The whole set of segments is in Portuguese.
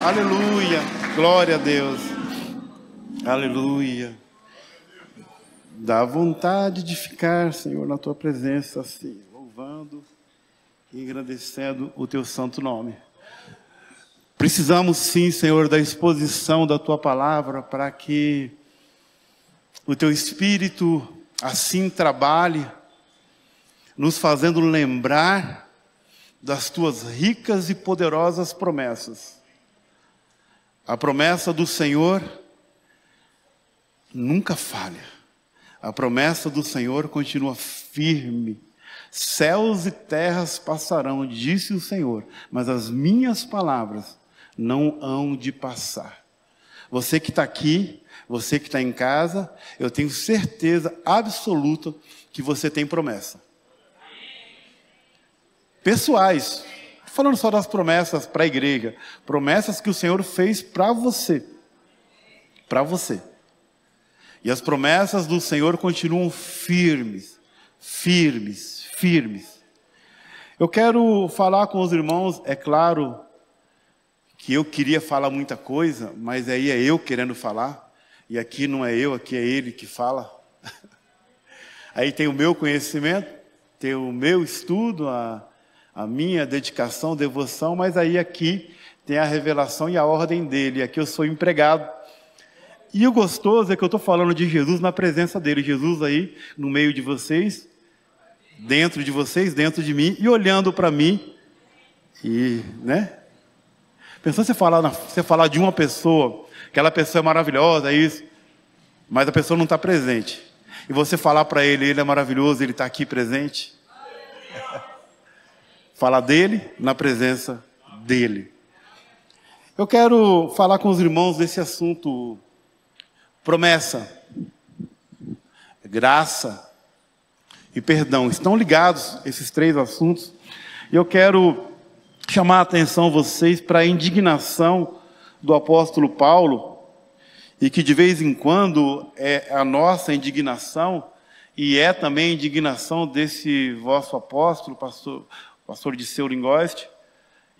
Aleluia. Glória a Deus. Aleluia. Dá vontade de ficar, Senhor, na tua presença, assim, louvando e agradecendo o teu santo nome. Precisamos sim, Senhor, da exposição da tua palavra para que o teu espírito assim trabalhe, nos fazendo lembrar das tuas ricas e poderosas promessas a promessa do Senhor nunca falha. A promessa do Senhor continua firme. Céus e terras passarão, disse o Senhor, mas as minhas palavras não hão de passar. Você que está aqui, você que está em casa, eu tenho certeza absoluta que você tem promessa. Pessoais, falando só das promessas para a igreja, promessas que o Senhor fez para você. Para você. E as promessas do Senhor continuam firmes, firmes, firmes. Eu quero falar com os irmãos, é claro que eu queria falar muita coisa, mas aí é eu querendo falar, e aqui não é eu, aqui é ele que fala. Aí tem o meu conhecimento, tem o meu estudo, a, a minha dedicação, devoção, mas aí aqui tem a revelação e a ordem dele, aqui eu sou empregado. E o gostoso é que eu estou falando de Jesus na presença dele, Jesus aí no meio de vocês, dentro de vocês, dentro de mim e olhando para mim e, né? Pensou você falar, você falar de uma pessoa, aquela pessoa é maravilhosa, é isso, mas a pessoa não está presente. E você falar para ele, ele é maravilhoso, ele está aqui presente. Falar dele na presença dele. Eu quero falar com os irmãos desse assunto: promessa, graça e perdão. Estão ligados esses três assuntos. E eu quero chamar a atenção vocês para a indignação do apóstolo Paulo e que de vez em quando é a nossa indignação e é também a indignação desse vosso apóstolo, pastor, pastor de Seuringoste,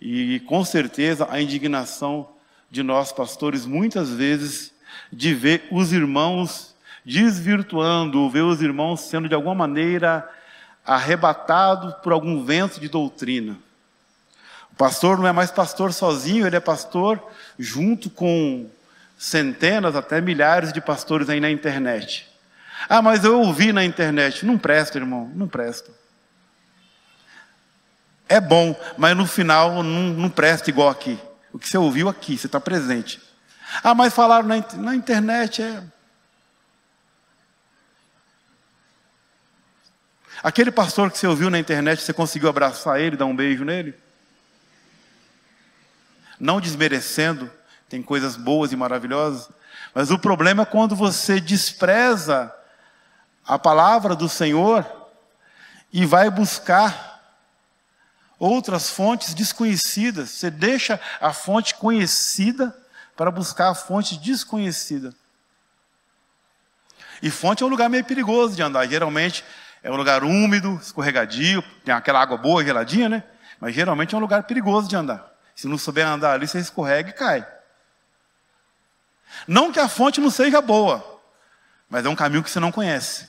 e com certeza a indignação de nós pastores muitas vezes de ver os irmãos desvirtuando, ver os irmãos sendo de alguma maneira arrebatados por algum vento de doutrina. O pastor não é mais pastor sozinho, ele é pastor junto com centenas, até milhares de pastores aí na internet. Ah, mas eu ouvi na internet. Não presta, irmão, não presta é bom, mas no final não, não presta igual aqui. O que você ouviu aqui, você está presente. Ah, mas falaram na, na internet. É... Aquele pastor que você ouviu na internet, você conseguiu abraçar ele, dar um beijo nele? Não desmerecendo, tem coisas boas e maravilhosas, mas o problema é quando você despreza a palavra do Senhor e vai buscar outras fontes desconhecidas. Você deixa a fonte conhecida para buscar a fonte desconhecida. E fonte é um lugar meio perigoso de andar. Geralmente é um lugar úmido, escorregadio, tem aquela água boa, geladinha, né? Mas geralmente é um lugar perigoso de andar. Se não souber andar ali, você escorrega e cai. Não que a fonte não seja boa, mas é um caminho que você não conhece.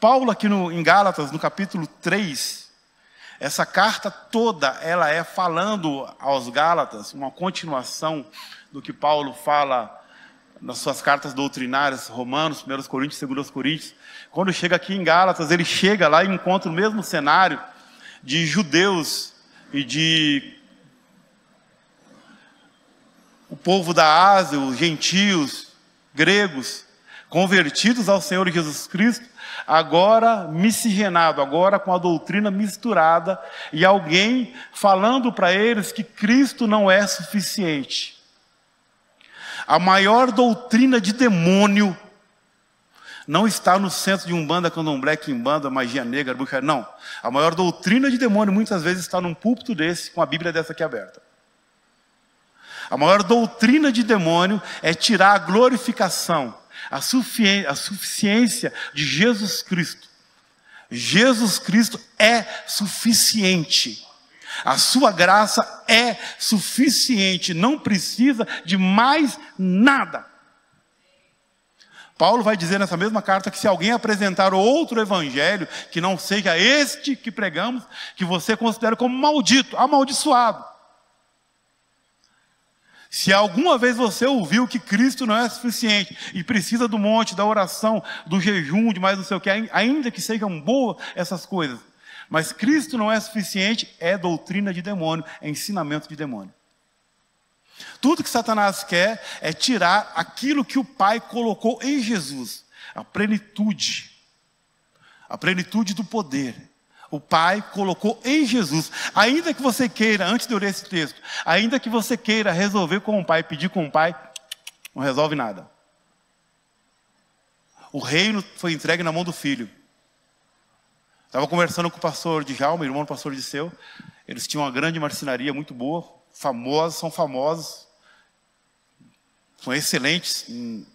Paulo aqui no, em Gálatas, no capítulo 3, essa carta toda, ela é falando aos Gálatas, uma continuação do que Paulo fala nas suas cartas doutrinárias, Romanos, 1 Coríntios, 2 Coríntios. Quando chega aqui em Gálatas, ele chega lá e encontra o mesmo cenário de judeus e de o povo da Ásia, os gentios, gregos, convertidos ao Senhor Jesus Cristo, agora miscigenado, agora com a doutrina misturada, e alguém falando para eles que Cristo não é suficiente. A maior doutrina de demônio não está no centro de Umbanda, Candomblé, Quimbanda, magia negra, bruxaria, não. A maior doutrina de demônio muitas vezes está num púlpito desse, com a Bíblia dessa aqui aberta. A maior doutrina de demônio é tirar a glorificação a, sufici a suficiência de Jesus Cristo. Jesus Cristo é suficiente. A sua graça é suficiente, não precisa de mais nada. Paulo vai dizer nessa mesma carta que se alguém apresentar outro evangelho que não seja este que pregamos, que você considera como maldito, amaldiçoado. Se alguma vez você ouviu que Cristo não é suficiente e precisa do monte, da oração, do jejum, de mais não sei o que, ainda que sejam boas essas coisas, mas Cristo não é suficiente, é doutrina de demônio, é ensinamento de demônio. Tudo que Satanás quer é tirar aquilo que o Pai colocou em Jesus, a plenitude, a plenitude do poder, o Pai colocou em Jesus. Ainda que você queira, antes de eu ler esse texto, ainda que você queira resolver com o Pai, pedir com o Pai, não resolve nada. O reino foi entregue na mão do Filho. Estava conversando com o pastor de Jalma, irmão do pastor de Seu. Eles tinham uma grande marcenaria muito boa, famosos, são famosos, são excelentes hum,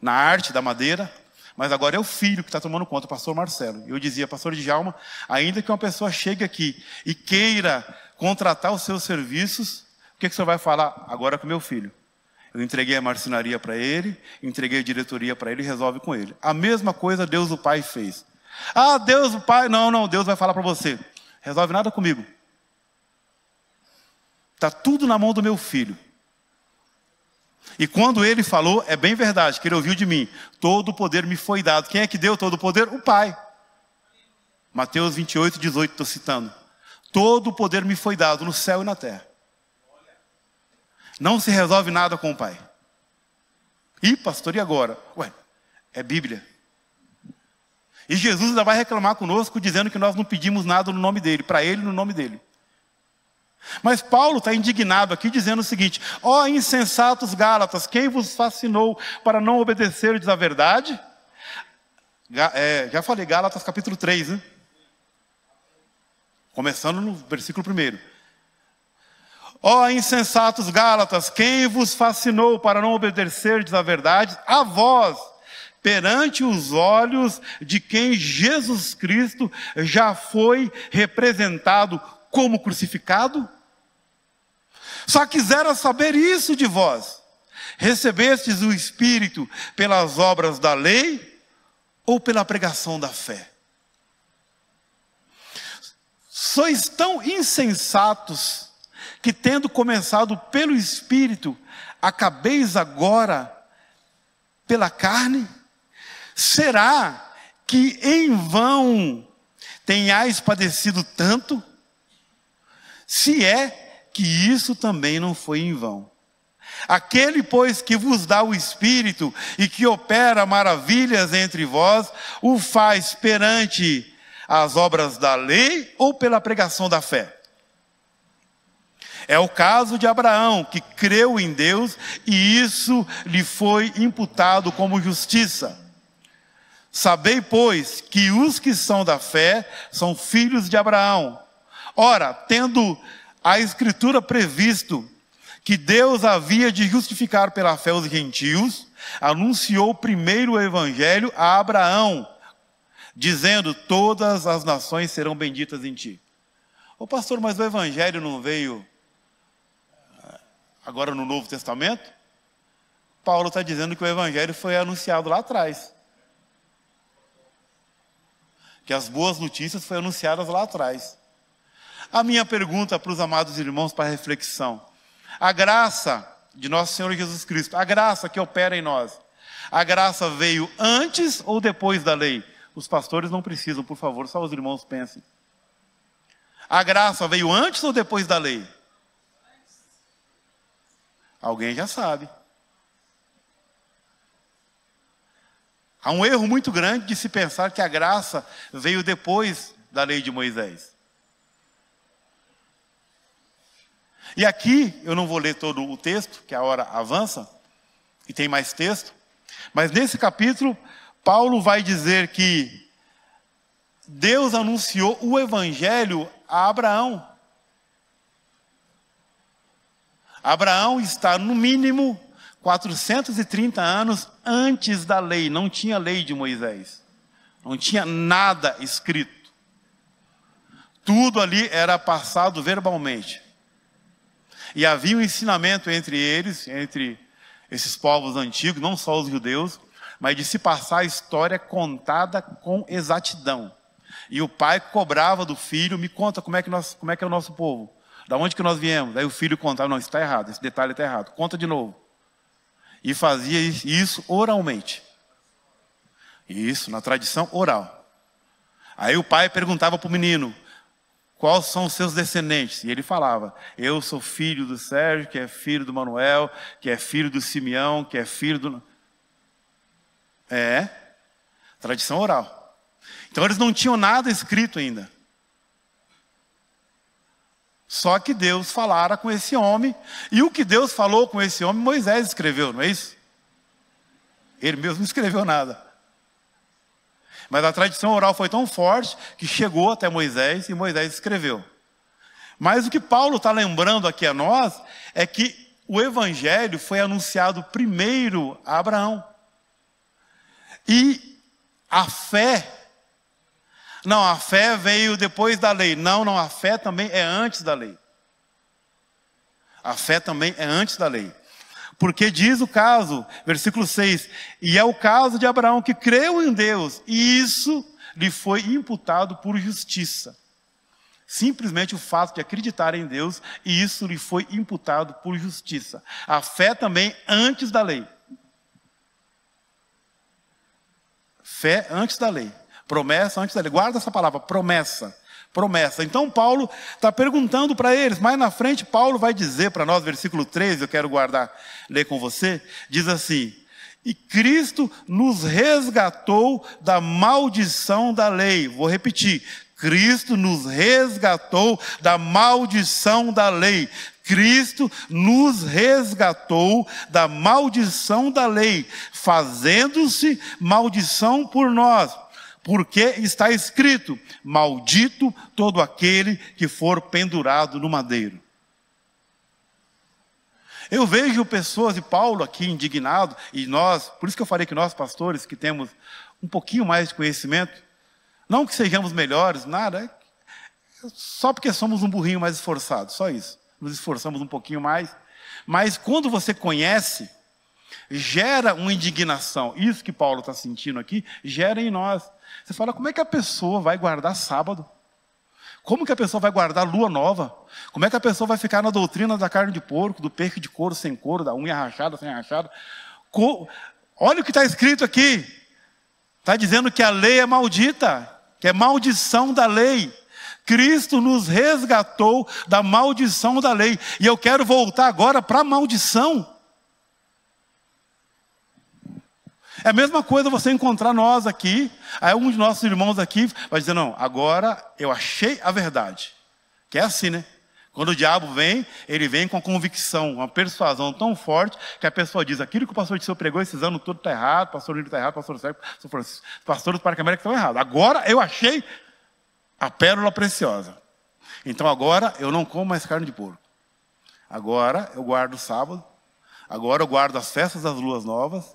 na arte da madeira. Mas agora é o filho que está tomando conta, o pastor Marcelo. Eu dizia, pastor Djalma, ainda que uma pessoa chegue aqui e queira contratar os seus serviços, o que, que o senhor vai falar agora com meu filho? Eu entreguei a marcenaria para ele, entreguei a diretoria para ele e resolve com ele. A mesma coisa Deus o Pai fez. Ah, Deus o Pai, não, não, Deus vai falar para você. Resolve nada comigo. Está tudo na mão do meu filho. E quando ele falou, é bem verdade, que ele ouviu de mim: todo o poder me foi dado. Quem é que deu todo o poder? O Pai. Mateus 28, 18, estou citando. Todo o poder me foi dado no céu e na terra. Não se resolve nada com o Pai. E pastor, e agora? Ué, é Bíblia. E Jesus ainda vai reclamar conosco dizendo que nós não pedimos nada no nome dele, para ele no nome dele. Mas Paulo está indignado aqui, dizendo o seguinte: ó oh, insensatos Gálatas, quem vos fascinou para não obedecerdes à verdade? É, já falei, Gálatas capítulo 3, né? Começando no versículo 1. Ó oh, insensatos Gálatas, quem vos fascinou para não obedecerdes à verdade? A vós, perante os olhos de quem Jesus Cristo já foi representado como crucificado? Só quisera saber isso de vós. Recebestes o Espírito pelas obras da lei ou pela pregação da fé? Sois tão insensatos que, tendo começado pelo Espírito, acabeis agora pela carne? Será que em vão tenhais padecido tanto? se é que isso também não foi em vão. Aquele, pois, que vos dá o Espírito e que opera maravilhas entre vós, o faz perante as obras da lei ou pela pregação da fé. É o caso de Abraão, que creu em Deus e isso lhe foi imputado como justiça. Sabei, pois, que os que são da fé são filhos de Abraão. Ora, tendo a Escritura previsto que Deus havia de justificar pela fé os gentios, anunciou primeiro o Evangelho a Abraão, dizendo: Todas as nações serão benditas em ti. Ô pastor, mas o Evangelho não veio ah, agora no Novo Testamento? Paulo está dizendo que o Evangelho foi anunciado lá atrás. Que as boas notícias foram anunciadas lá atrás. A minha pergunta para os amados irmãos para reflexão: a graça de nosso Senhor Jesus Cristo, a graça que opera em nós, a graça veio antes ou depois da lei? Os pastores não precisam, por favor, só os irmãos pensem. A graça veio antes ou depois da lei? Alguém já sabe. Há um erro muito grande de se pensar que a graça veio depois da lei de Moisés. E aqui, eu não vou ler todo o texto, que a hora avança, e tem mais texto, mas nesse capítulo, Paulo vai dizer que Deus anunciou o evangelho a Abraão. Abraão está no mínimo 430 anos antes da lei, não tinha lei de Moisés. Não tinha nada escrito. Tudo ali era passado verbalmente. E havia um ensinamento entre eles, entre esses povos antigos, não só os judeus, mas de se passar a história contada com exatidão. E o pai cobrava do filho, me conta como é que, nós, como é, que é o nosso povo, da onde que nós viemos. Aí o filho contava, não, isso está errado, esse detalhe está errado, conta de novo. E fazia isso oralmente. Isso, na tradição oral. Aí o pai perguntava para o menino, quais são os seus descendentes? E ele falava: Eu sou filho do Sérgio, que é filho do Manuel, que é filho do Simeão, que é filho do. É, tradição oral. Então eles não tinham nada escrito ainda. Só que Deus falara com esse homem, e o que Deus falou com esse homem, Moisés escreveu, não é isso? Ele mesmo não escreveu nada. Mas a tradição oral foi tão forte que chegou até Moisés e Moisés escreveu. Mas o que Paulo está lembrando aqui a nós é que o evangelho foi anunciado primeiro a Abraão. E a fé. Não, a fé veio depois da lei. Não, não, a fé também é antes da lei. A fé também é antes da lei. Porque diz o caso, versículo 6, e é o caso de Abraão que creu em Deus, e isso lhe foi imputado por justiça. Simplesmente o fato de acreditar em Deus, e isso lhe foi imputado por justiça. A fé também antes da lei. Fé antes da lei. Promessa antes da lei. Guarda essa palavra, promessa promessa. Então Paulo está perguntando para eles, mais na frente Paulo vai dizer para nós, versículo 13, eu quero guardar, ler com você, diz assim: E Cristo nos resgatou da maldição da lei. Vou repetir. Cristo nos resgatou da maldição da lei. Cristo nos resgatou da maldição da lei, fazendo-se maldição por nós porque está escrito: Maldito todo aquele que for pendurado no madeiro. Eu vejo pessoas, e Paulo aqui indignado, e nós, por isso que eu falei que nós pastores que temos um pouquinho mais de conhecimento, não que sejamos melhores, nada, é só porque somos um burrinho mais esforçado, só isso. Nos esforçamos um pouquinho mais, mas quando você conhece, gera uma indignação. Isso que Paulo está sentindo aqui gera em nós. Você fala, como é que a pessoa vai guardar sábado? Como que a pessoa vai guardar lua nova? Como é que a pessoa vai ficar na doutrina da carne de porco, do perco de couro sem couro, da unha rachada sem rachada? Co... Olha o que está escrito aqui. Está dizendo que a lei é maldita, que é maldição da lei. Cristo nos resgatou da maldição da lei. E eu quero voltar agora para a maldição. É a mesma coisa você encontrar nós aqui, aí um de nossos irmãos aqui vai dizer: Não, agora eu achei a verdade. Que é assim, né? Quando o diabo vem, ele vem com a convicção, uma persuasão tão forte que a pessoa diz: aquilo que o pastor de seu pregou esses anos tudo está errado, pastor lindo está errado, pastor Sérgio, pastor, pastor do Parque América estão errados. Agora eu achei a pérola preciosa. Então agora eu não como mais carne de porco. Agora eu guardo o sábado. Agora eu guardo as festas das luas novas.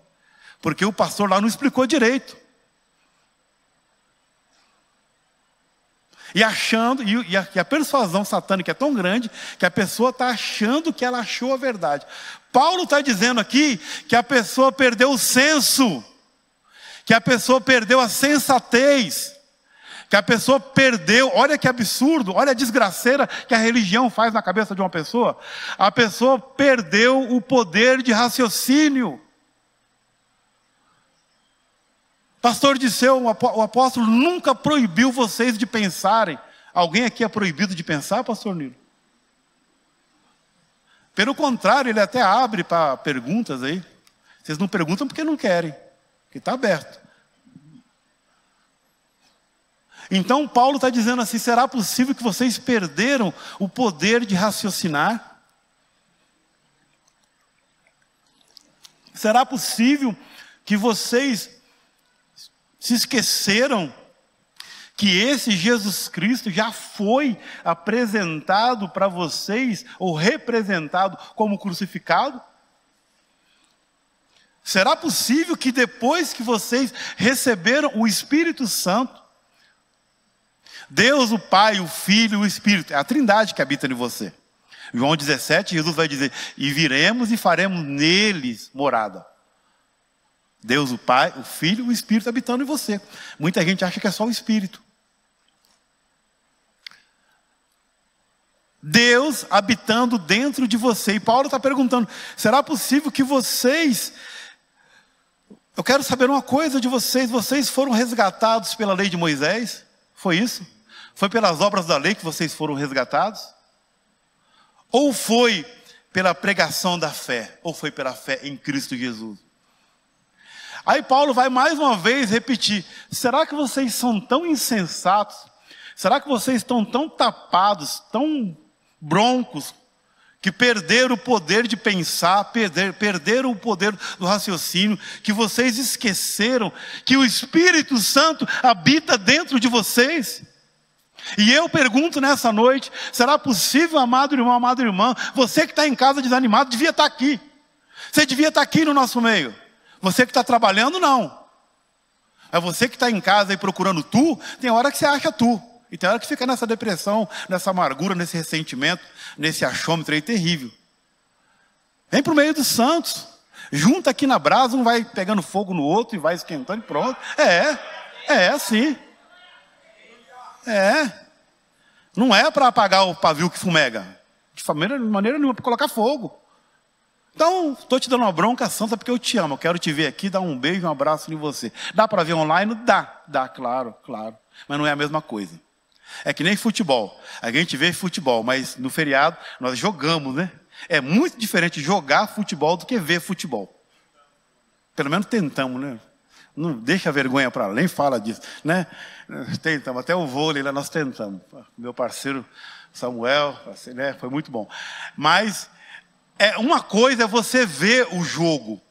Porque o pastor lá não explicou direito. E achando, e, a, e a persuasão satânica é tão grande que a pessoa está achando que ela achou a verdade. Paulo está dizendo aqui que a pessoa perdeu o senso, que a pessoa perdeu a sensatez, que a pessoa perdeu. Olha que absurdo, olha a desgraceira que a religião faz na cabeça de uma pessoa. A pessoa perdeu o poder de raciocínio. Pastor Disseu, o apóstolo, nunca proibiu vocês de pensarem. Alguém aqui é proibido de pensar, pastor Nilo? Pelo contrário, ele até abre para perguntas aí. Vocês não perguntam porque não querem, que está aberto. Então Paulo está dizendo assim: será possível que vocês perderam o poder de raciocinar? Será possível que vocês se esqueceram que esse Jesus Cristo já foi apresentado para vocês, ou representado como crucificado? Será possível que depois que vocês receberam o Espírito Santo, Deus, o Pai, o Filho e o Espírito, é a trindade que habita em você. João 17, Jesus vai dizer: E viremos e faremos neles morada. Deus, o Pai, o Filho, o Espírito habitando em você. Muita gente acha que é só o Espírito. Deus habitando dentro de você. E Paulo está perguntando: será possível que vocês. Eu quero saber uma coisa de vocês: vocês foram resgatados pela lei de Moisés? Foi isso? Foi pelas obras da lei que vocês foram resgatados? Ou foi pela pregação da fé? Ou foi pela fé em Cristo Jesus? Aí Paulo vai mais uma vez repetir: será que vocês são tão insensatos? Será que vocês estão tão tapados, tão broncos, que perderam o poder de pensar, perder, perderam o poder do raciocínio, que vocês esqueceram que o Espírito Santo habita dentro de vocês? E eu pergunto nessa noite: será possível, amado irmão, amada irmã, você que está em casa desanimado, devia estar aqui. Você devia estar aqui no nosso meio. Você que está trabalhando, não. É você que está em casa e procurando tu, tem hora que você acha tu. E tem hora que fica nessa depressão, nessa amargura, nesse ressentimento, nesse achômetro aí terrível. Vem para o meio dos santos. Junta aqui na brasa, um vai pegando fogo no outro e vai esquentando e pronto. É, é assim. É. Não é para apagar o pavio que fumega. De maneira, de maneira nenhuma, para colocar fogo. Então, estou te dando uma bronca santa porque eu te amo. Eu quero te ver aqui, dar um beijo, um abraço em você. Dá para ver online? Dá, dá, claro, claro. Mas não é a mesma coisa. É que nem futebol. A gente vê futebol, mas no feriado nós jogamos, né? É muito diferente jogar futebol do que ver futebol. Pelo menos tentamos, né? Não deixa a vergonha para além, fala disso, né? Tentamos, até o vôlei lá nós tentamos. Meu parceiro Samuel, assim, né? foi muito bom. Mas é uma coisa é você ver o jogo,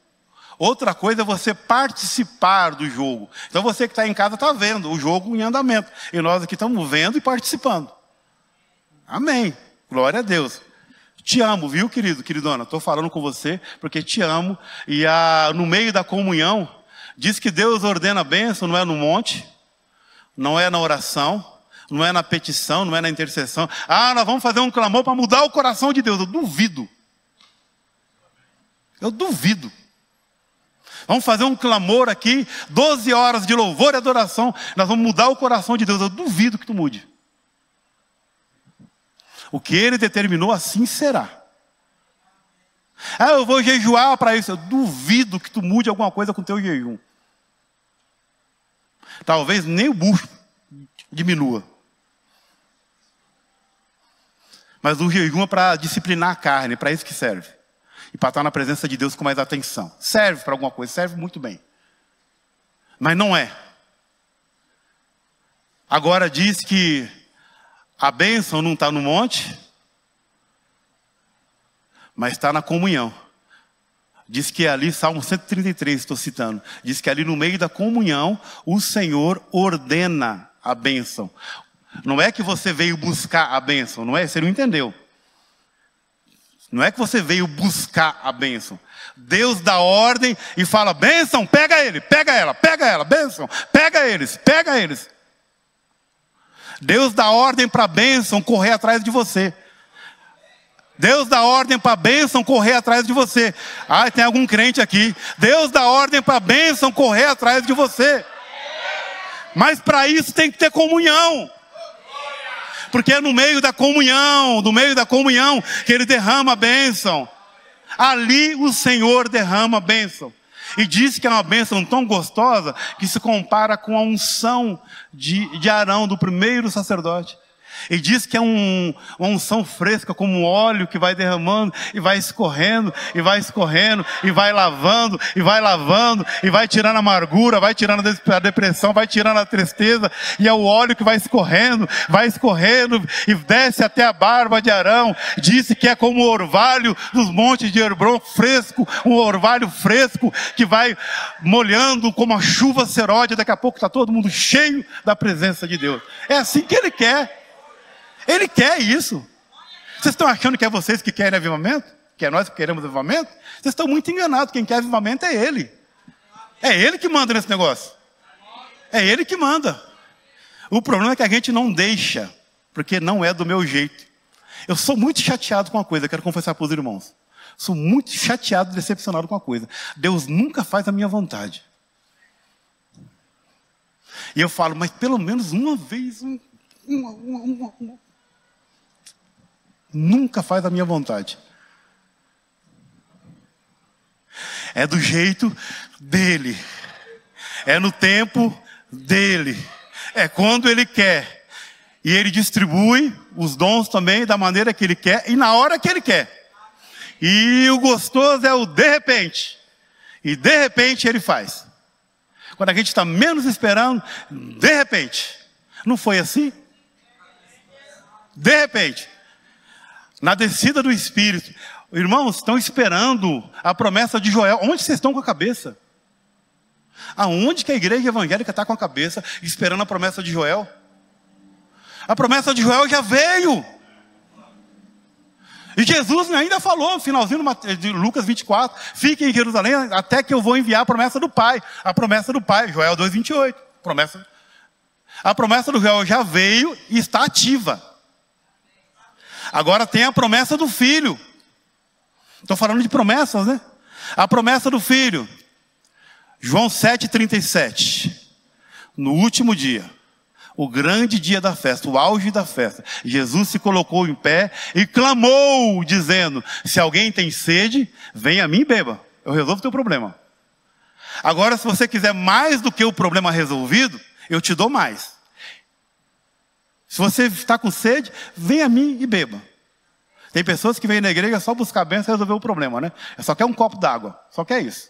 outra coisa é você participar do jogo. Então você que está em casa está vendo o jogo em andamento, e nós aqui estamos vendo e participando. Amém. Glória a Deus. Te amo, viu, querido, queridona? Estou falando com você porque te amo. E a, no meio da comunhão, diz que Deus ordena a bênção, não é no monte, não é na oração, não é na petição, não é na intercessão. Ah, nós vamos fazer um clamor para mudar o coração de Deus. Eu duvido. Eu duvido. Vamos fazer um clamor aqui, 12 horas de louvor e adoração. Nós vamos mudar o coração de Deus. Eu duvido que tu mude. O que ele determinou, assim será. Ah, eu vou jejuar para isso. Eu duvido que tu mude alguma coisa com teu jejum. Talvez nem o bucho diminua. Mas o jejum é para disciplinar a carne, é para isso que serve e para estar na presença de Deus com mais atenção. Serve para alguma coisa, serve muito bem. Mas não é. Agora diz que a bênção não está no monte, mas está na comunhão. Diz que é ali, Salmo 133, estou citando, diz que é ali no meio da comunhão, o Senhor ordena a bênção. Não é que você veio buscar a bênção, não é? Você não entendeu. Não é que você veio buscar a bênção. Deus dá ordem e fala: bênção, pega ele, pega ela, pega ela, bênção, pega eles, pega eles. Deus dá ordem para a bênção correr atrás de você. Deus dá ordem para a bênção correr atrás de você. Ah, tem algum crente aqui. Deus dá ordem para a bênção correr atrás de você. Mas para isso tem que ter comunhão porque é no meio da comunhão, no meio da comunhão, que ele derrama a bênção. Ali o Senhor derrama a bênção. E diz que é uma bênção tão gostosa que se compara com a unção de, de Arão, do primeiro sacerdote. E diz que é um, uma unção fresca, como um óleo que vai derramando e vai escorrendo, e vai escorrendo, e vai lavando, e vai lavando, e vai tirando a amargura, vai tirando a depressão, vai tirando a tristeza, e é o óleo que vai escorrendo, vai escorrendo, e desce até a barba de Arão. Disse que é como o orvalho dos montes de Hebron fresco, um orvalho fresco que vai molhando como a chuva seródia, daqui a pouco está todo mundo cheio da presença de Deus. É assim que ele quer. Ele quer isso. Vocês estão achando que é vocês que querem avivamento? Que é nós que queremos avivamento? Vocês estão muito enganados. Quem quer avivamento é ele. É ele que manda nesse negócio. É ele que manda. O problema é que a gente não deixa, porque não é do meu jeito. Eu sou muito chateado com uma coisa, quero confessar para os irmãos. Sou muito chateado, decepcionado com uma coisa. Deus nunca faz a minha vontade. E eu falo, mas pelo menos uma vez, um, uma, uma, uma, nunca faz a minha vontade. É do jeito dele. É no tempo dele. É quando ele quer. E ele distribui os dons também da maneira que ele quer e na hora que ele quer. E o gostoso é o de repente. E de repente ele faz. Quando a gente está menos esperando, de repente. Não foi assim? De repente na descida do Espírito. Irmãos, estão esperando a promessa de Joel. Onde vocês estão com a cabeça? Aonde que a igreja evangélica está com a cabeça esperando a promessa de Joel? A promessa de Joel já veio. E Jesus ainda falou, no finalzinho de Lucas 24, fiquem em Jerusalém até que eu vou enviar a promessa do Pai. A promessa do Pai, Joel 2,28. Promessa. A promessa do Joel já veio e está ativa. Agora tem a promessa do filho. Estou falando de promessas, né? A promessa do filho. João 7,37. No último dia, o grande dia da festa, o auge da festa, Jesus se colocou em pé e clamou, dizendo: Se alguém tem sede, venha a mim e beba. Eu resolvo o teu problema. Agora, se você quiser mais do que o problema resolvido, eu te dou mais. Se você está com sede, vem a mim e beba. Tem pessoas que vêm na igreja só buscar bênção e resolver o problema, né? É só quer um copo d'água, só quer isso.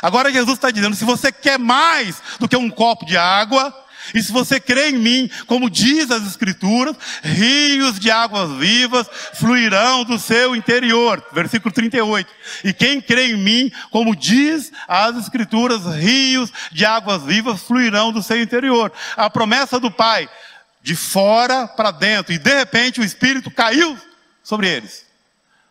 Agora Jesus está dizendo: se você quer mais do que um copo de água, e se você crê em mim, como diz as Escrituras, rios de águas vivas fluirão do seu interior. Versículo 38. E quem crê em mim, como diz as Escrituras, rios de águas vivas fluirão do seu interior. A promessa do Pai de fora para dentro, e de repente o Espírito caiu sobre eles.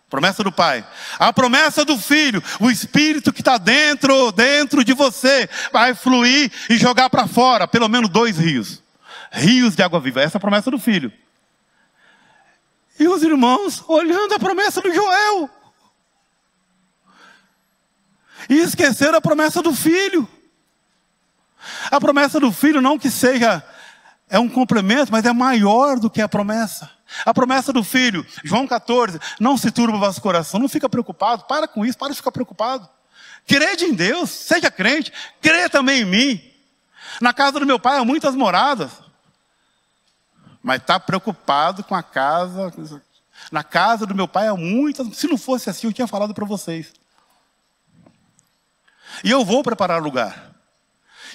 Promessa do Pai. A promessa do Filho, o Espírito que está dentro, dentro de você, vai fluir e jogar para fora, pelo menos dois rios. Rios de água viva. Essa é a promessa do Filho. E os irmãos olhando a promessa do Joel. E esqueceram a promessa do filho. A promessa do filho, não que seja é um complemento, mas é maior do que a promessa. A promessa do filho, João 14, não se turba o vosso coração, não fica preocupado, para com isso, para de ficar preocupado. Crede em Deus, seja crente, crê também em mim. Na casa do meu pai há muitas moradas, mas está preocupado com a casa. Na casa do meu pai há muitas, se não fosse assim, eu tinha falado para vocês. E eu vou preparar lugar.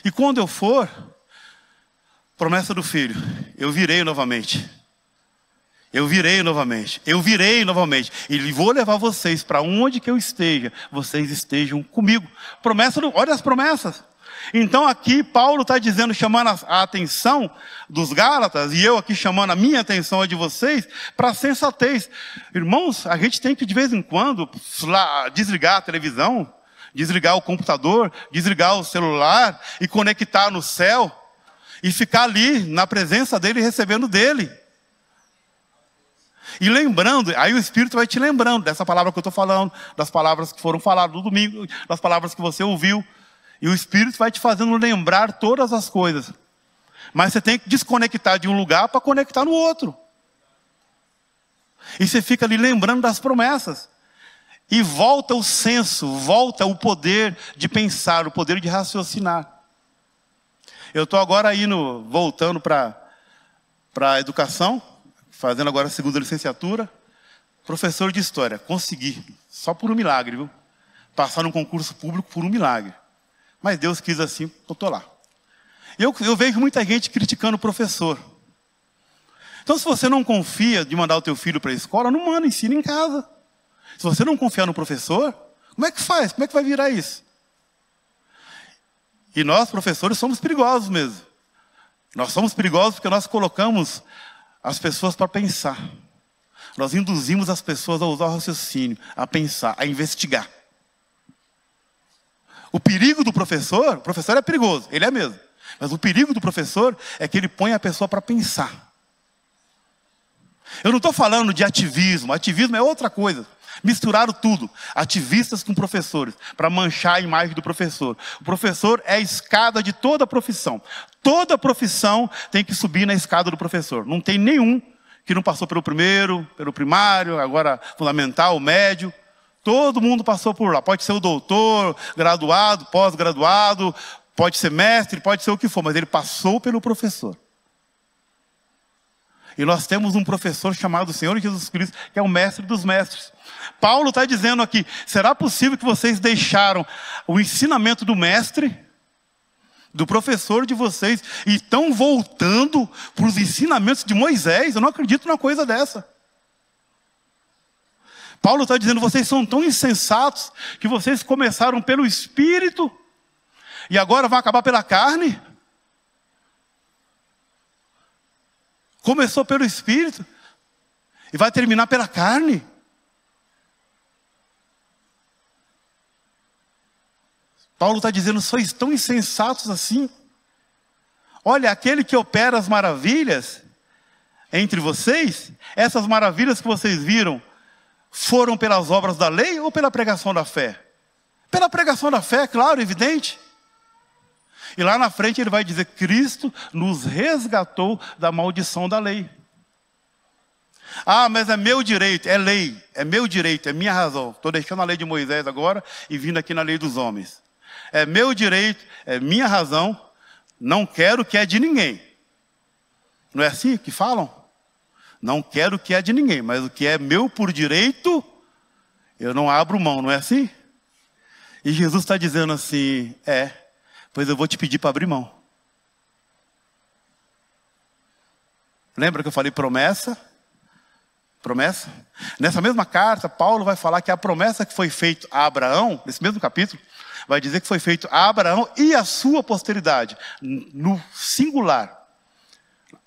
E quando eu for, Promessa do filho: eu virei novamente. Eu virei novamente, eu virei novamente, e vou levar vocês para onde que eu esteja, vocês estejam comigo. Promessa, do, olha as promessas. Então aqui Paulo está dizendo, chamando a atenção dos Gálatas, e eu aqui chamando a minha atenção, a de vocês, para sensatez. Irmãos, a gente tem que de vez em quando desligar a televisão, desligar o computador, desligar o celular e conectar no céu e ficar ali na presença dele, recebendo dele. E lembrando, aí o Espírito vai te lembrando dessa palavra que eu estou falando, das palavras que foram faladas no domingo, das palavras que você ouviu. E o Espírito vai te fazendo lembrar todas as coisas. Mas você tem que desconectar de um lugar para conectar no outro. E você fica ali lembrando das promessas. E volta o senso, volta o poder de pensar, o poder de raciocinar. Eu estou agora indo, voltando para a educação, fazendo agora a segunda licenciatura. Professor de História, consegui, só por um milagre, viu? Passar num concurso público por um milagre. Mas Deus quis assim, eu estou lá. Eu, eu vejo muita gente criticando o professor. Então, se você não confia de mandar o teu filho para a escola, não manda, ensina em casa. Se você não confiar no professor, como é que faz? Como é que vai virar isso? E nós, professores, somos perigosos mesmo. Nós somos perigosos porque nós colocamos as pessoas para pensar. Nós induzimos as pessoas a usar o raciocínio, a pensar, a investigar. O perigo do professor, o professor é perigoso, ele é mesmo. Mas o perigo do professor é que ele põe a pessoa para pensar. Eu não estou falando de ativismo, ativismo é outra coisa. Misturaram tudo, ativistas com professores, para manchar a imagem do professor. O professor é a escada de toda profissão. Toda profissão tem que subir na escada do professor. Não tem nenhum que não passou pelo primeiro, pelo primário, agora fundamental, médio. Todo mundo passou por lá. Pode ser o doutor, graduado, pós-graduado, pode ser mestre, pode ser o que for, mas ele passou pelo professor. E nós temos um professor chamado Senhor Jesus Cristo, que é o mestre dos mestres. Paulo está dizendo aqui: será possível que vocês deixaram o ensinamento do mestre, do professor de vocês, e estão voltando para os ensinamentos de Moisés? Eu não acredito numa coisa dessa. Paulo está dizendo: vocês são tão insensatos que vocês começaram pelo espírito e agora vai acabar pela carne? Começou pelo espírito e vai terminar pela carne. Paulo está dizendo: sois tão insensatos assim? Olha, aquele que opera as maravilhas entre vocês, essas maravilhas que vocês viram, foram pelas obras da lei ou pela pregação da fé? Pela pregação da fé, claro, evidente. E lá na frente ele vai dizer: Cristo nos resgatou da maldição da lei. Ah, mas é meu direito, é lei, é meu direito, é minha razão. Estou deixando a lei de Moisés agora e vindo aqui na lei dos homens. É meu direito, é minha razão, não quero que é de ninguém. Não é assim que falam? Não quero que é de ninguém, mas o que é meu por direito, eu não abro mão, não é assim? E Jesus está dizendo assim: é, pois eu vou te pedir para abrir mão. Lembra que eu falei promessa? Promessa? Nessa mesma carta, Paulo vai falar que a promessa que foi feita a Abraão, nesse mesmo capítulo, vai dizer que foi feito a Abraão e a sua posteridade, no singular.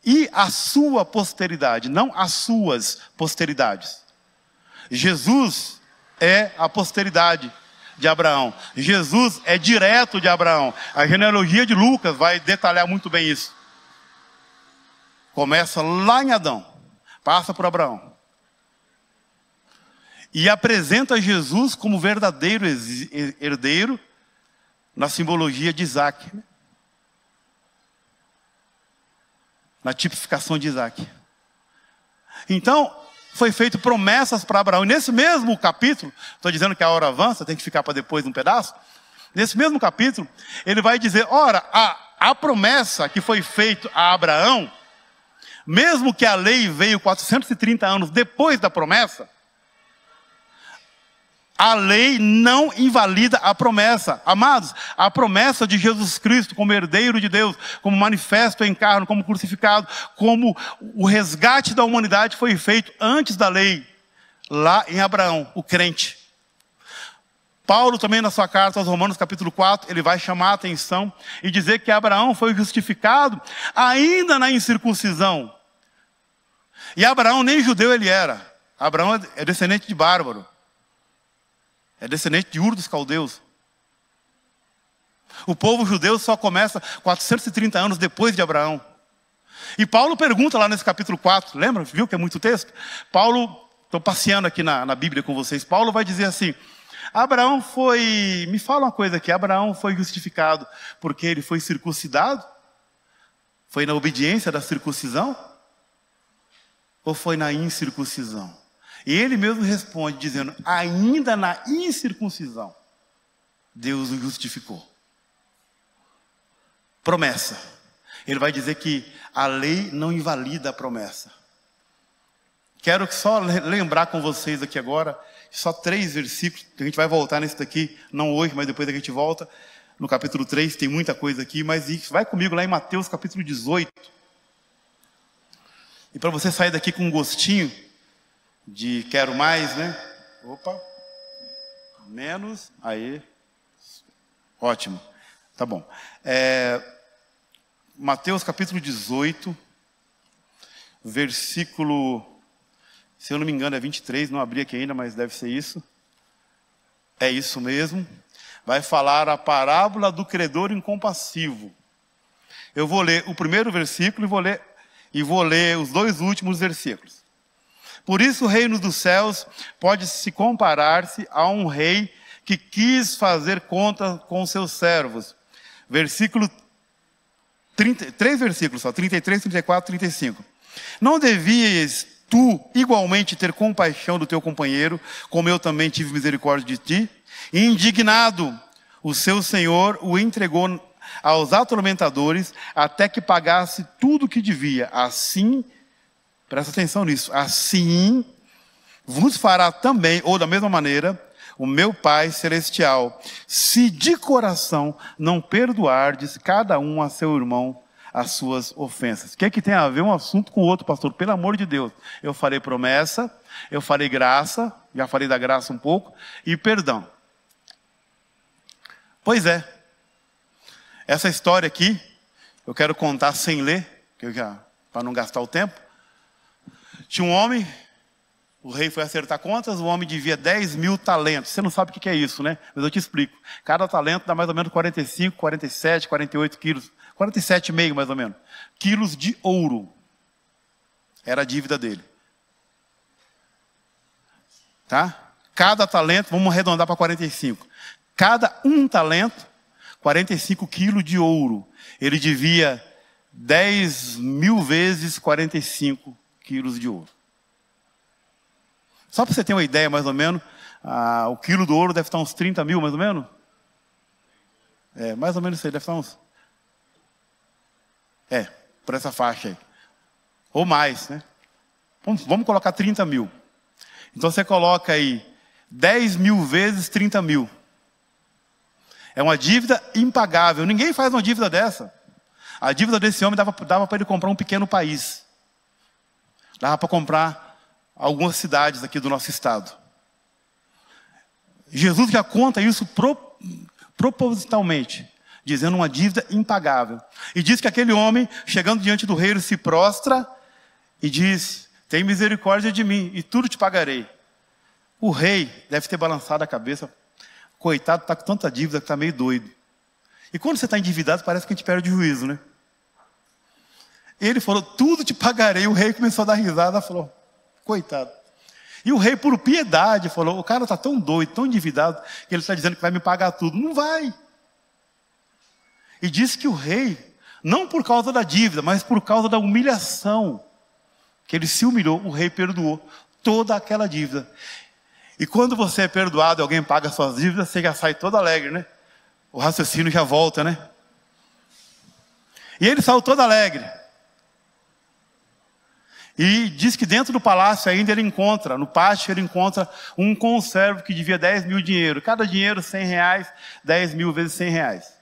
E a sua posteridade, não as suas posteridades. Jesus é a posteridade de Abraão. Jesus é direto de Abraão. A genealogia de Lucas vai detalhar muito bem isso. Começa lá em Adão, passa por Abraão. E apresenta Jesus como verdadeiro herdeiro na simbologia de Isaac, né? na tipificação de Isaac. Então, foi feito promessas para Abraão. E nesse mesmo capítulo, estou dizendo que a hora avança, tem que ficar para depois um pedaço. Nesse mesmo capítulo, ele vai dizer: ora, a, a promessa que foi feita a Abraão, mesmo que a lei veio 430 anos depois da promessa, a lei não invalida a promessa. Amados, a promessa de Jesus Cristo como herdeiro de Deus, como manifesto em carne, como crucificado, como o resgate da humanidade foi feito antes da lei, lá em Abraão, o crente. Paulo também na sua carta aos Romanos capítulo 4, ele vai chamar a atenção e dizer que Abraão foi justificado ainda na incircuncisão. E Abraão nem judeu ele era. Abraão é descendente de bárbaro. É descendente de Ur dos caldeus. O povo judeu só começa 430 anos depois de Abraão. E Paulo pergunta lá nesse capítulo 4, lembra? Viu que é muito texto? Paulo, estou passeando aqui na, na Bíblia com vocês. Paulo vai dizer assim: Abraão foi, me fala uma coisa aqui, Abraão foi justificado porque ele foi circuncidado? Foi na obediência da circuncisão? Ou foi na incircuncisão? E ele mesmo responde dizendo: ainda na incircuncisão, Deus o justificou. Promessa. Ele vai dizer que a lei não invalida a promessa. Quero só lembrar com vocês aqui agora, só três versículos, a gente vai voltar nesse daqui, não hoje, mas depois a gente volta. No capítulo 3 tem muita coisa aqui, mas vai comigo lá em Mateus capítulo 18. E para você sair daqui com um gostinho, de quero mais, né? Opa, menos, aí, ótimo, tá bom. É, Mateus capítulo 18, versículo, se eu não me engano é 23, não abri aqui ainda, mas deve ser isso. É isso mesmo. Vai falar a parábola do credor incompassivo. Eu vou ler o primeiro versículo e vou ler, e vou ler os dois últimos versículos. Por isso, o reino dos céus pode se comparar-se a um rei que quis fazer conta com seus servos. Versículo 30, três versículos só, 33, 34, 35. Não devias tu igualmente ter compaixão do teu companheiro, como eu também tive misericórdia de ti? indignado, o seu senhor o entregou aos atormentadores até que pagasse tudo o que devia. Assim, Presta atenção nisso. Assim vos fará também, ou da mesma maneira, o meu Pai Celestial, se de coração não perdoardes cada um a seu irmão as suas ofensas. O que, é que tem a ver um assunto com o outro, pastor? Pelo amor de Deus. Eu falei promessa, eu falei graça, já falei da graça um pouco, e perdão. Pois é. Essa história aqui, eu quero contar sem ler, para não gastar o tempo. Tinha um homem, o rei foi acertar contas, o homem devia 10 mil talentos. Você não sabe o que é isso, né? Mas eu te explico. Cada talento dá mais ou menos 45, 47, 48 quilos. 47,5 mais ou menos. Quilos de ouro. Era a dívida dele. Tá? Cada talento, vamos arredondar para 45. Cada um talento, 45 quilos de ouro. Ele devia 10 mil vezes 45 quilos de ouro. Só para você ter uma ideia, mais ou menos, ah, o quilo do ouro deve estar uns 30 mil, mais ou menos. É, mais ou menos isso aí, deve estar uns. É, por essa faixa aí. Ou mais, né? Vamos, vamos colocar 30 mil. Então você coloca aí 10 mil vezes 30 mil. É uma dívida impagável. Ninguém faz uma dívida dessa. A dívida desse homem dava, dava para ele comprar um pequeno país. Dava para comprar algumas cidades aqui do nosso estado. Jesus já conta isso pro, propositalmente, dizendo uma dívida impagável. E diz que aquele homem, chegando diante do rei, se prostra e diz: Tem misericórdia de mim e tudo te pagarei. O rei deve ter balançado a cabeça. Coitado, está com tanta dívida que está meio doido. E quando você está endividado, parece que a gente perde o juízo, né? Ele falou: Tudo te pagarei. O rei começou a dar risada, falou: Coitado. E o rei, por piedade, falou: O cara está tão doido, tão endividado, que ele está dizendo que vai me pagar tudo. Não vai. E disse que o rei, não por causa da dívida, mas por causa da humilhação, que ele se humilhou, o rei perdoou toda aquela dívida. E quando você é perdoado e alguém paga suas dívidas, você já sai todo alegre, né? O raciocínio já volta, né? E ele saiu todo alegre. E diz que dentro do palácio ainda ele encontra, no pátio ele encontra um conservo que devia 10 mil dinheiro. Cada dinheiro 100 reais, 10 mil vezes 100 reais.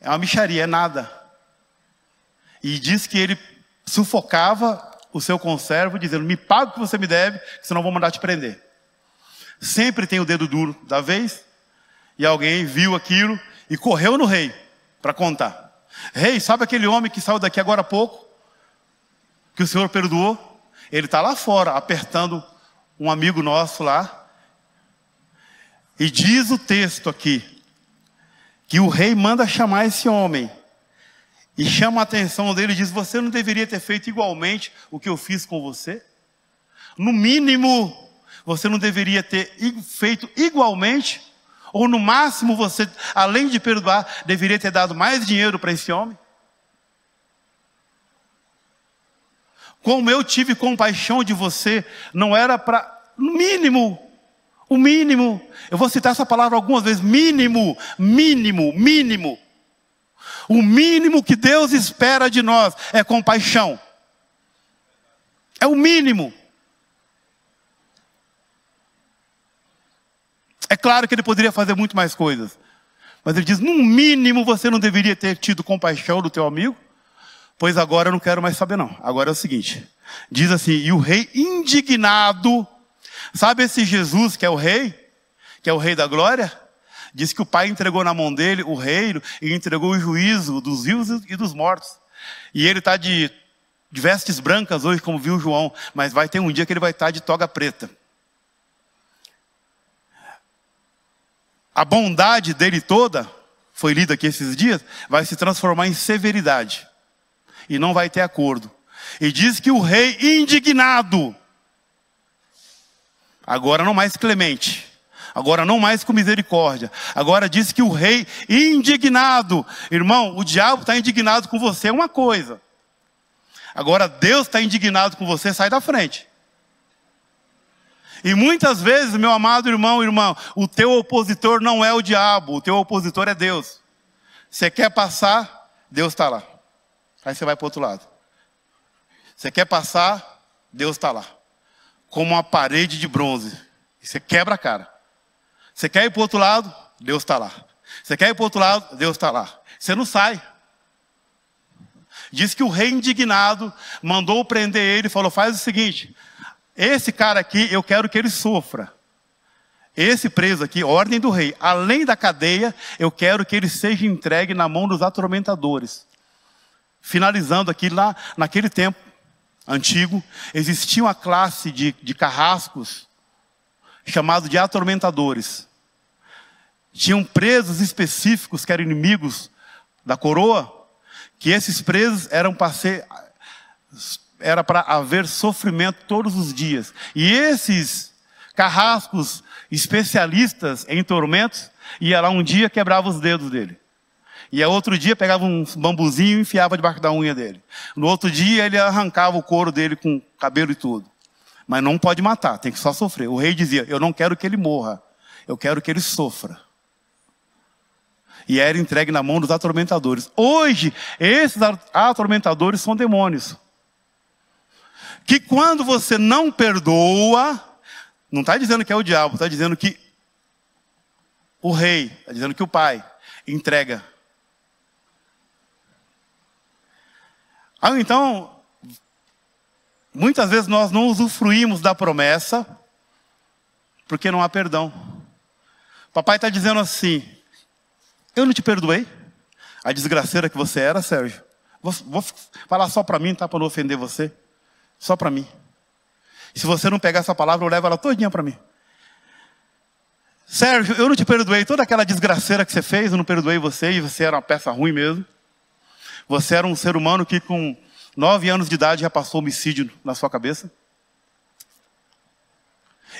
É uma micharia, é nada. E diz que ele sufocava o seu conservo, dizendo: Me paga o que você me deve, senão vou mandar te prender. Sempre tem o dedo duro da vez, e alguém viu aquilo e correu no rei para contar. Rei, hey, sabe aquele homem que saiu daqui agora há pouco? Que o Senhor perdoou? Ele está lá fora, apertando um amigo nosso lá. E diz o texto aqui, que o rei manda chamar esse homem. E chama a atenção dele e diz: Você não deveria ter feito igualmente o que eu fiz com você? No mínimo, você não deveria ter feito igualmente ou no máximo você, além de perdoar, deveria ter dado mais dinheiro para esse homem? Como eu tive compaixão de você, não era para, no mínimo, o mínimo, eu vou citar essa palavra algumas vezes: mínimo, mínimo, mínimo. O mínimo que Deus espera de nós é compaixão. É o mínimo. É claro que ele poderia fazer muito mais coisas. Mas ele diz: no mínimo você não deveria ter tido compaixão do teu amigo, pois agora eu não quero mais saber, não. Agora é o seguinte: diz assim, e o rei indignado, sabe esse Jesus que é o rei, que é o rei da glória? Diz que o pai entregou na mão dele o reino e entregou o juízo dos vivos e dos mortos. E ele está de, de vestes brancas hoje, como viu João, mas vai ter um dia que ele vai estar tá de toga preta. a bondade dele toda, foi lida aqui esses dias, vai se transformar em severidade. E não vai ter acordo. E diz que o rei indignado, agora não mais clemente, agora não mais com misericórdia, agora diz que o rei indignado, irmão, o diabo está indignado com você, é uma coisa. Agora Deus está indignado com você, sai da frente. E muitas vezes, meu amado irmão e irmã, o teu opositor não é o diabo, o teu opositor é Deus. Você quer passar, Deus está lá. Aí você vai para o outro lado. Você quer passar, Deus está lá. Como uma parede de bronze. Você quebra a cara. Você quer ir para o outro lado, Deus está lá. Você quer ir para o outro lado, Deus está lá. Você não sai. Diz que o rei indignado mandou prender ele e falou: faz o seguinte, esse cara aqui, eu quero que ele sofra. Esse preso aqui, ordem do rei, além da cadeia, eu quero que ele seja entregue na mão dos atormentadores. Finalizando aqui, lá naquele tempo antigo, existia uma classe de, de carrascos chamado de atormentadores. Tinham presos específicos que eram inimigos da coroa, que esses presos eram para ser era para haver sofrimento todos os dias. E esses carrascos especialistas em tormentos, ia lá um dia quebrava os dedos dele. E outro dia pegava um bambuzinho e enfiava debaixo da unha dele. No outro dia ele arrancava o couro dele com cabelo e tudo. Mas não pode matar, tem que só sofrer. O rei dizia: Eu não quero que ele morra, eu quero que ele sofra. E era entregue na mão dos atormentadores. Hoje, esses atormentadores são demônios que quando você não perdoa, não está dizendo que é o diabo, está dizendo que o rei, está dizendo que o pai entrega. Ah, então, muitas vezes nós não usufruímos da promessa, porque não há perdão. Papai está dizendo assim: Eu não te perdoei, a desgraceira que você era, Sérgio. Vou, vou falar só para mim, tá? Para não ofender você. Só para mim. Se você não pegar essa palavra, eu levo ela todinha para mim. Sérgio, eu não te perdoei toda aquela desgraceira que você fez, eu não perdoei você, e você era uma peça ruim mesmo. Você era um ser humano que com nove anos de idade já passou homicídio na sua cabeça.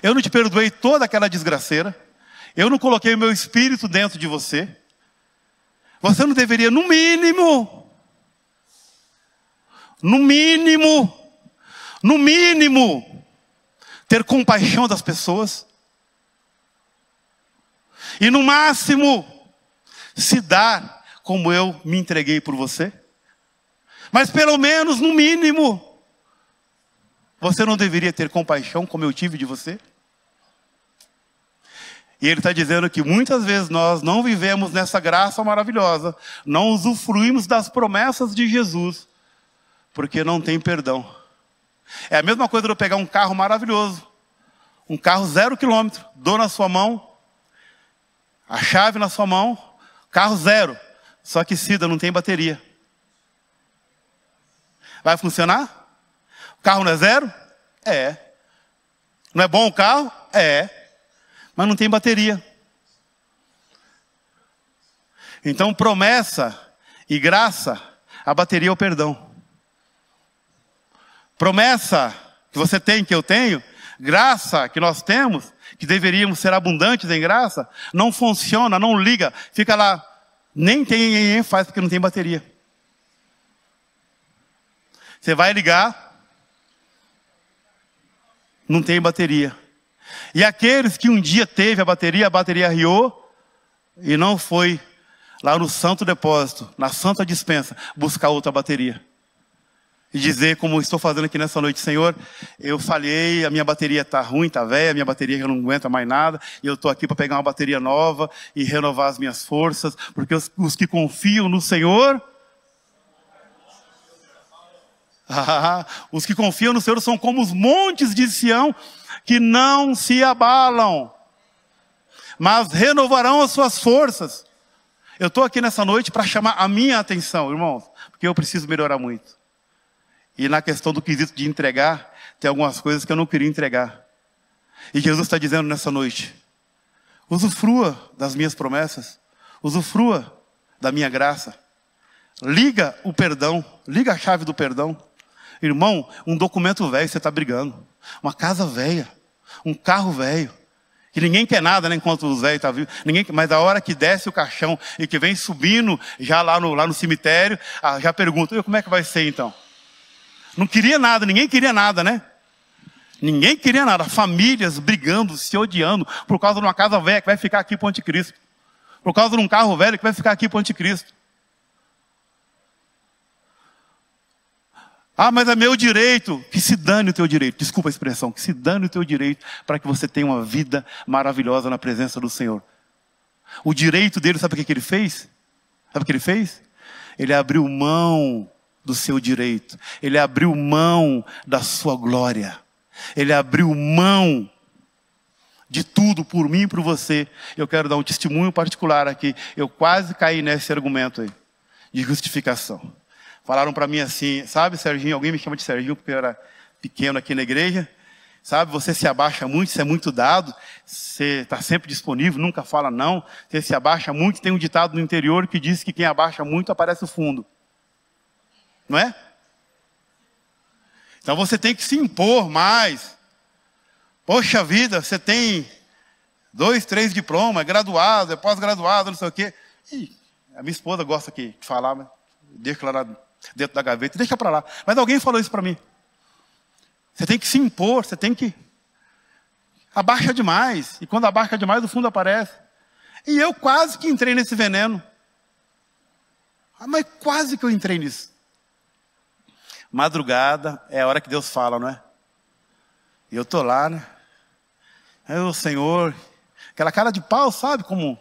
Eu não te perdoei toda aquela desgraceira. Eu não coloquei o meu espírito dentro de você. Você não deveria, no mínimo, no mínimo, no mínimo, ter compaixão das pessoas. E no máximo, se dar como eu me entreguei por você. Mas pelo menos, no mínimo, você não deveria ter compaixão como eu tive de você? E ele está dizendo que muitas vezes nós não vivemos nessa graça maravilhosa, não usufruímos das promessas de Jesus, porque não tem perdão. É a mesma coisa de eu pegar um carro maravilhoso, um carro zero quilômetro, dou na sua mão, a chave na sua mão, carro zero. Só que Cida não tem bateria. Vai funcionar? O carro não é zero? É. Não é bom o carro? É. Mas não tem bateria. Então, promessa e graça, a bateria é o perdão promessa que você tem, que eu tenho, graça que nós temos, que deveríamos ser abundantes em graça, não funciona, não liga, fica lá, nem tem, faz porque não tem bateria. Você vai ligar, não tem bateria. E aqueles que um dia teve a bateria, a bateria riou e não foi lá no santo depósito, na santa dispensa, buscar outra bateria e dizer, como estou fazendo aqui nessa noite, Senhor, eu falhei, a minha bateria está ruim, está velha, a minha bateria não aguenta mais nada, e eu estou aqui para pegar uma bateria nova e renovar as minhas forças, porque os, os que confiam no Senhor. Ah, os que confiam no Senhor são como os montes de Sião, que não se abalam, mas renovarão as suas forças. Eu estou aqui nessa noite para chamar a minha atenção, irmãos, porque eu preciso melhorar muito. E na questão do quesito de entregar, tem algumas coisas que eu não queria entregar. E Jesus está dizendo nessa noite: usufrua das minhas promessas, usufrua da minha graça. Liga o perdão, liga a chave do perdão. Irmão, um documento velho você está brigando, uma casa velha, um carro velho, que ninguém quer nada, né, enquanto os velhos estão tá vivo. vivos. Ninguém, mas a hora que desce o caixão e que vem subindo já lá no, lá no cemitério, ah, já pergunta, como é que vai ser então? Não queria nada, ninguém queria nada, né? Ninguém queria nada. Famílias brigando, se odiando, por causa de uma casa velha que vai ficar aqui para o anticristo. Por causa de um carro velho que vai ficar aqui para o anticristo. Ah, mas é meu direito. Que se dane o teu direito. Desculpa a expressão. Que se dane o teu direito para que você tenha uma vida maravilhosa na presença do Senhor. O direito dele, sabe o que ele fez? Sabe o que ele fez? Ele abriu mão do seu direito, ele abriu mão da sua glória, ele abriu mão de tudo por mim e por você. Eu quero dar um testemunho particular aqui. Eu quase caí nesse argumento aí, de justificação. Falaram para mim assim, sabe, Serginho, alguém me chama de Serginho porque eu era pequeno aqui na igreja. Sabe, você se abaixa muito, você é muito dado, você está sempre disponível, nunca fala não, você se abaixa muito. Tem um ditado no interior que diz que quem abaixa muito aparece o fundo não é? Então você tem que se impor mais. Poxa vida, você tem dois, três diplomas, é graduado, é pós-graduado, não sei o quê. Ih, a minha esposa gosta aqui de falar, mas declarar dentro da gaveta, deixa para lá. Mas alguém falou isso para mim. Você tem que se impor, você tem que. Abaixa demais. E quando abaixa demais, o fundo aparece. E eu quase que entrei nesse veneno. Ah, mas quase que eu entrei nisso. Madrugada é a hora que Deus fala, não é? E eu tô lá, né? o Senhor, aquela cara de pau, sabe? Como,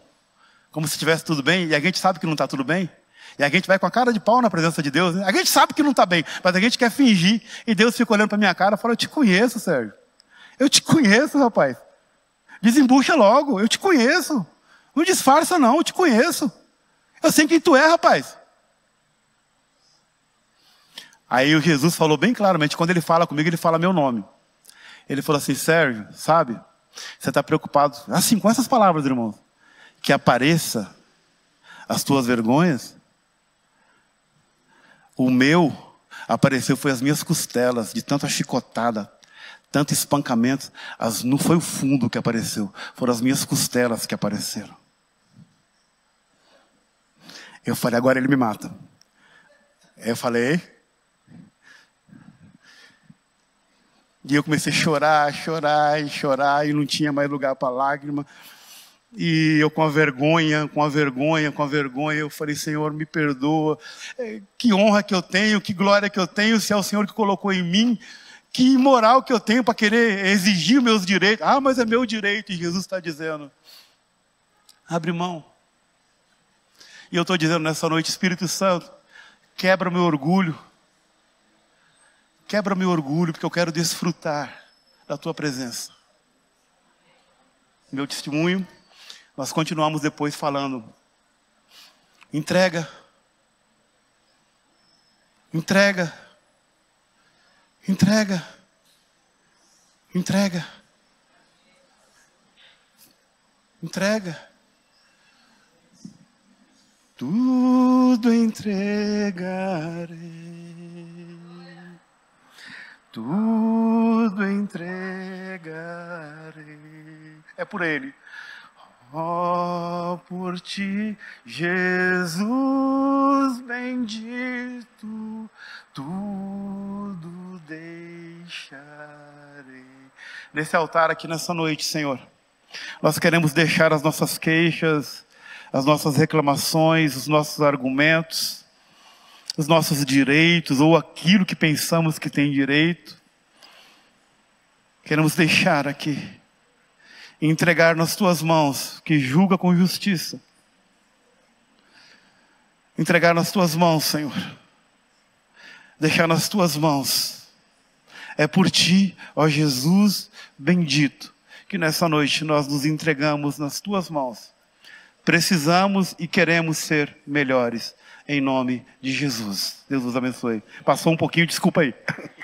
como se tivesse tudo bem, e a gente sabe que não está tudo bem. E a gente vai com a cara de pau na presença de Deus. Né? A gente sabe que não está bem, mas a gente quer fingir. E Deus fica olhando para minha cara e fala: Eu te conheço, Sérgio. Eu te conheço, rapaz. Desembucha logo, eu te conheço. Não disfarça, não, eu te conheço. Eu sei quem tu é, rapaz. Aí o Jesus falou bem claramente, quando ele fala comigo, ele fala meu nome. Ele falou assim, Sérgio, sabe? Você está preocupado, assim, com essas palavras, irmão Que apareça as tuas vergonhas. O meu apareceu foi as minhas costelas, de tanta chicotada, tanto espancamento. As, não foi o fundo que apareceu, foram as minhas costelas que apareceram. Eu falei, agora ele me mata. Eu falei, E eu comecei a chorar, chorar e chorar, e não tinha mais lugar para lágrima. E eu com a vergonha, com a vergonha, com a vergonha, eu falei, Senhor, me perdoa. É, que honra que eu tenho, que glória que eu tenho, se é o Senhor que colocou em mim. Que moral que eu tenho para querer exigir meus direitos. Ah, mas é meu direito, e Jesus está dizendo. Abre mão. E eu estou dizendo nessa noite, Espírito Santo, quebra meu orgulho, Quebra meu orgulho, porque eu quero desfrutar da tua presença. Meu testemunho, nós continuamos depois falando. Entrega. Entrega. Entrega. Entrega. Entrega. Tudo entregarei tudo entregarei. É por Ele. Ó, oh, por ti, Jesus bendito, tudo deixarei. Nesse altar aqui nessa noite, Senhor, nós queremos deixar as nossas queixas, as nossas reclamações, os nossos argumentos, os nossos direitos ou aquilo que pensamos que tem direito. Queremos deixar aqui entregar nas tuas mãos, que julga com justiça. Entregar nas tuas mãos, Senhor. Deixar nas tuas mãos. É por ti, ó Jesus bendito, que nessa noite nós nos entregamos nas tuas mãos. Precisamos e queremos ser melhores em nome de Jesus. Deus os abençoe. Passou um pouquinho, desculpa aí.